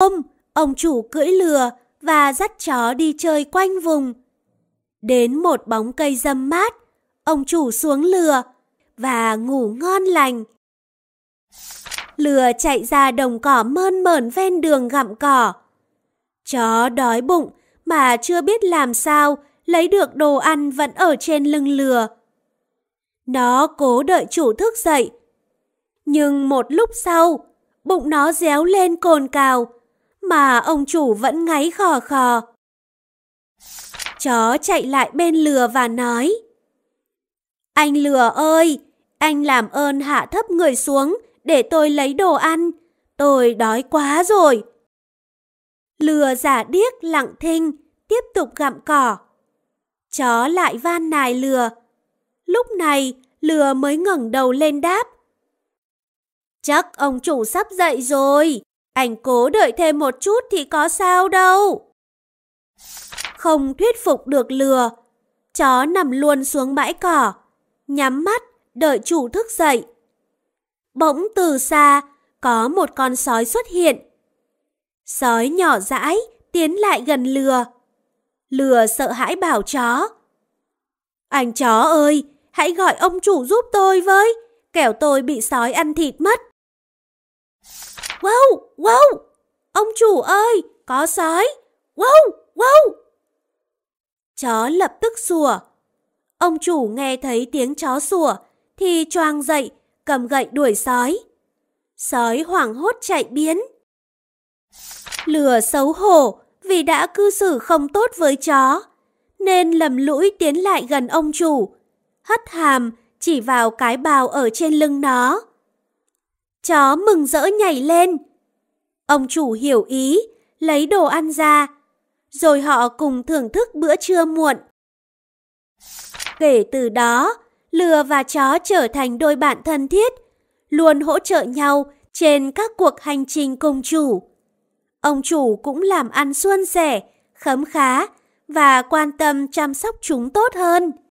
Hôm, ông chủ cưỡi lừa và dắt chó đi chơi quanh vùng. Đến một bóng cây râm mát, ông chủ xuống lừa và ngủ ngon lành. Lừa chạy ra đồng cỏ mơn mởn ven đường gặm cỏ. Chó đói bụng mà chưa biết làm sao lấy được đồ ăn vẫn ở trên lưng lừa. Nó cố đợi chủ thức dậy. Nhưng một lúc sau, bụng nó réo lên cồn cào mà ông chủ vẫn ngáy khò khò. Chó chạy lại bên lừa và nói. Anh lừa ơi, anh làm ơn hạ thấp người xuống để tôi lấy đồ ăn. Tôi đói quá rồi. Lừa giả điếc lặng thinh, tiếp tục gặm cỏ. Chó lại van nài lừa. Lúc này, lừa mới ngẩng đầu lên đáp. Chắc ông chủ sắp dậy rồi. Anh cố đợi thêm một chút thì có sao đâu. Không thuyết phục được lừa, chó nằm luôn xuống bãi cỏ, nhắm mắt đợi chủ thức dậy. Bỗng từ xa có một con sói xuất hiện. Sói nhỏ dãi tiến lại gần lừa. Lừa sợ hãi bảo chó. Anh chó ơi, hãy gọi ông chủ giúp tôi với, kẻo tôi bị sói ăn thịt mất. Wow, wow, ông chủ ơi, có sói. Wow, wow. Chó lập tức sủa. Ông chủ nghe thấy tiếng chó sủa thì choang dậy, cầm gậy đuổi sói. Sói hoảng hốt chạy biến. Lừa xấu hổ vì đã cư xử không tốt với chó, nên lầm lũi tiến lại gần ông chủ, hất hàm chỉ vào cái bào ở trên lưng nó. Chó mừng rỡ nhảy lên. Ông chủ hiểu ý, lấy đồ ăn ra, rồi họ cùng thưởng thức bữa trưa muộn. Kể từ đó, lừa và chó trở thành đôi bạn thân thiết, luôn hỗ trợ nhau trên các cuộc hành trình cùng chủ. Ông chủ cũng làm ăn xuân sẻ, khấm khá và quan tâm chăm sóc chúng tốt hơn.